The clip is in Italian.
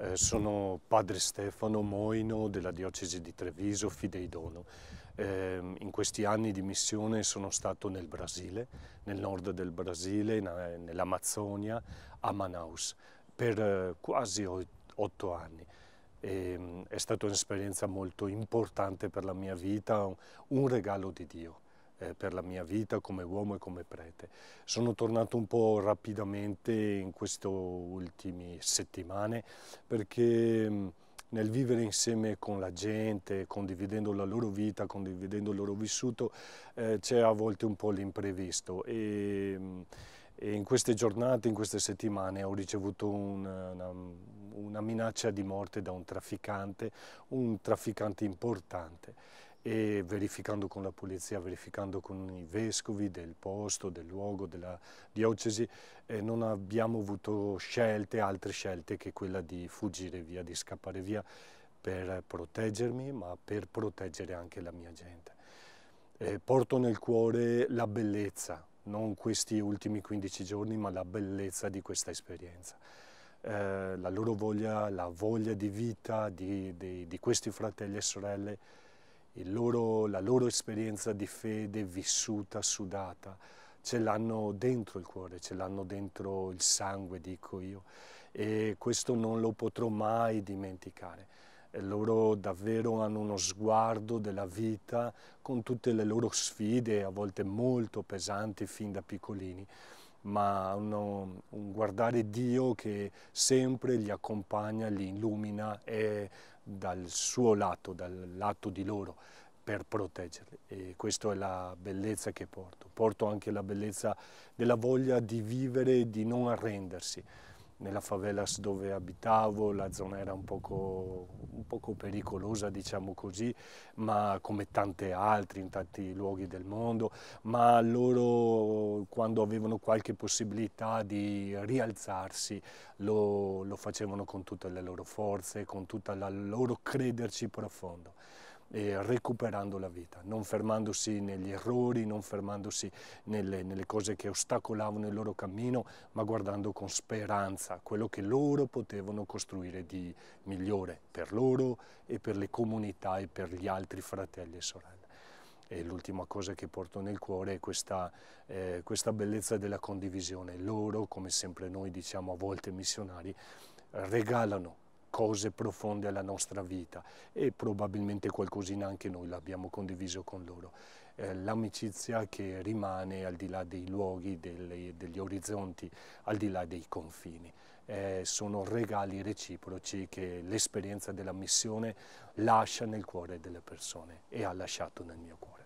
Eh, sono padre Stefano Moino della diocesi di Treviso, Fideidono. Ehm, in questi anni di missione sono stato nel Brasile, nel nord del Brasile, eh, nell'Amazzonia, a Manaus, per eh, quasi otto anni. Ehm, è stata un'esperienza molto importante per la mia vita, un regalo di Dio eh, per la mia vita come uomo e come prete. Sono tornato un po' rapidamente in queste ultime settimane perché mm, nel vivere insieme con la gente, condividendo la loro vita, condividendo il loro vissuto, eh, c'è a volte un po' l'imprevisto e, mm, e, in queste giornate, in queste settimane ho ricevuto una, una, una minaccia di morte da un trafficante, un trafficante importante e verificando con la polizia, verificando con i vescovi del posto, del luogo, della diocesi, eh, non abbiamo avuto scelte, altre scelte che quella di fuggire via, di scappare via per proteggermi, ma per proteggere anche la mia gente. Eh, porto nel cuore la bellezza, non questi ultimi 15 giorni, ma la bellezza di questa esperienza. Eh, la loro voglia, la voglia di vita di, di, di questi fratelli e sorelle loro, la loro esperienza di fede vissuta, sudata, ce l'hanno dentro il cuore, ce l'hanno dentro il sangue, dico io, e questo non lo potrò mai dimenticare. E loro davvero hanno uno sguardo della vita con tutte le loro sfide, a volte molto pesanti fin da piccolini, ma uno, un guardare Dio che sempre li accompagna, li illumina e dal suo lato, dal lato di loro per proteggerli e questa è la bellezza che porto. Porto anche la bellezza della voglia di vivere, di non arrendersi nella favelas dove abitavo, la zona era un poco, un poco, pericolosa, diciamo così, ma come tante altre in tanti luoghi del mondo, ma loro quando avevano qualche possibilità di rialzarsi lo, lo facevano con tutte le loro forze, con tutta la loro crederci profondo eh, recuperando la vita, non fermandosi negli errori, non fermandosi nelle, nelle cose che ostacolavano il loro cammino, ma guardando con speranza quello che loro potevano costruire di migliore per loro e per le comunità e per gli altri fratelli e sorelle e l'ultima cosa che porto nel cuore è questa, eh, questa, bellezza della condivisione. Loro, come sempre noi diciamo a volte missionari, regalano cose profonde alla nostra vita e probabilmente qualcosina anche noi l'abbiamo condiviso con loro. Eh, l'amicizia che rimane al di là dei luoghi, delle, degli orizzonti, al di là dei confini. Eh, sono regali reciproci che l'esperienza della missione lascia nel cuore delle persone e ha lasciato nel mio cuore.